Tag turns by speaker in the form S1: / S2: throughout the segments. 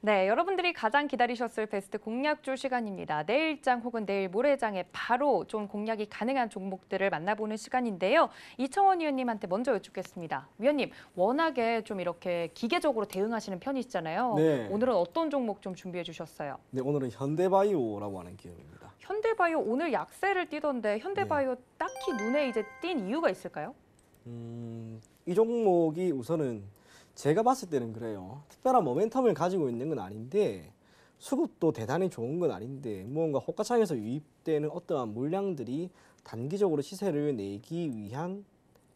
S1: 네, 여러분들이 가장 기다리셨을 베스트 공략주 시간입니다. 내일장 혹은 내일 모레장에 바로 좀 공략이 가능한 종목들을 만나보는 시간인데요. 이청원 위원님한테 먼저 여쭙겠습니다. 위원님, 워낙에 좀 이렇게 기계적으로 대응하시는 편이시잖아요. 네. 오늘은 어떤 종목 좀 준비해 주셨어요?
S2: 네, 오늘은 현대바이오라고 하는 기업입니다.
S1: 현대바이오 오늘 약세를 띠던데 현대바이오 네. 딱히 눈에 이제 띈 이유가 있을까요?
S2: 음, 이 종목이 우선은 제가 봤을 때는 그래요. 특별한 모멘텀을 가지고 있는 건 아닌데 수급도 대단히 좋은 건 아닌데 무언가 호가창에서 유입되는 어떠한 물량들이 단기적으로 시세를 내기 위한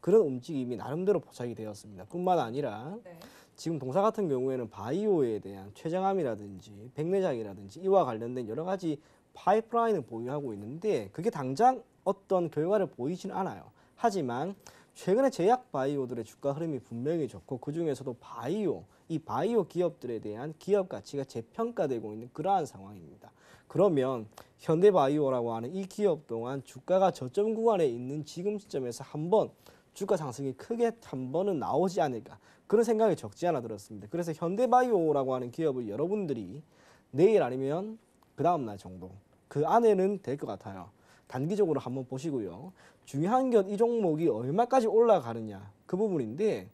S2: 그런 움직임이 나름대로 포착이 되었습니다. 뿐만 아니라 네. 지금 동사 같은 경우에는 바이오에 대한 최장암이라든지 백내장이라든지 이와 관련된 여러 가지 파이프라인을 보유하고 있는데 그게 당장 어떤 결과를 보이진 않아요. 하지만 최근에 제약 바이오들의 주가 흐름이 분명히 좋고 그중에서도 바이오, 이 바이오 기업들에 대한 기업 가치가 재평가되고 있는 그러한 상황입니다. 그러면 현대바이오라고 하는 이 기업 동안 주가가 저점 구간에 있는 지금 시점에서 한번 주가 상승이 크게 한 번은 나오지 않을까 그런 생각이 적지 않아 들었습니다. 그래서 현대바이오라고 하는 기업을 여러분들이 내일 아니면 그 다음날 정도 그 안에는 될 것 같아요. 단기적으로 한번 보시고요. 중요한 건 이 종목이 얼마까지 올라가느냐 그 부분인데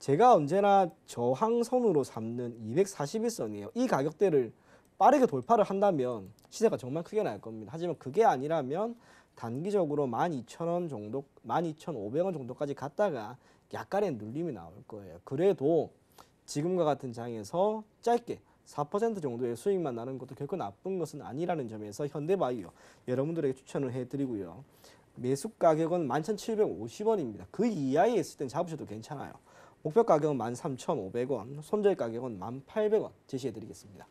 S2: 제가 언제나 저항선으로 삼는 241선이에요. 이 가격대를 빠르게 돌파를 한다면 시세가 정말 크게 날 겁니다. 하지만 그게 아니라면 단기적으로 12,000원 정도, 12,500원 정도까지 갔다가 약간의 눌림이 나올 거예요. 그래도 지금과 같은 장에서 짧게 4% 정도의 수익만 나는 것도 결코 나쁜 것은 아니라는 점에서 현대바이오 여러분들에게 추천을 해드리고요. 매수 가격은 11,750원입니다. 그 이하에 있을 땐 잡으셔도 괜찮아요. 목표 가격은 13,500원, 손절 가격은 1,800원 제시해드리겠습니다.